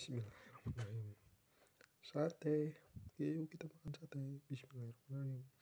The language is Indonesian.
Bismillahirrahmanirrahim. Sate. Yuk kita makan sate. Bismillahirrahmanirrahim.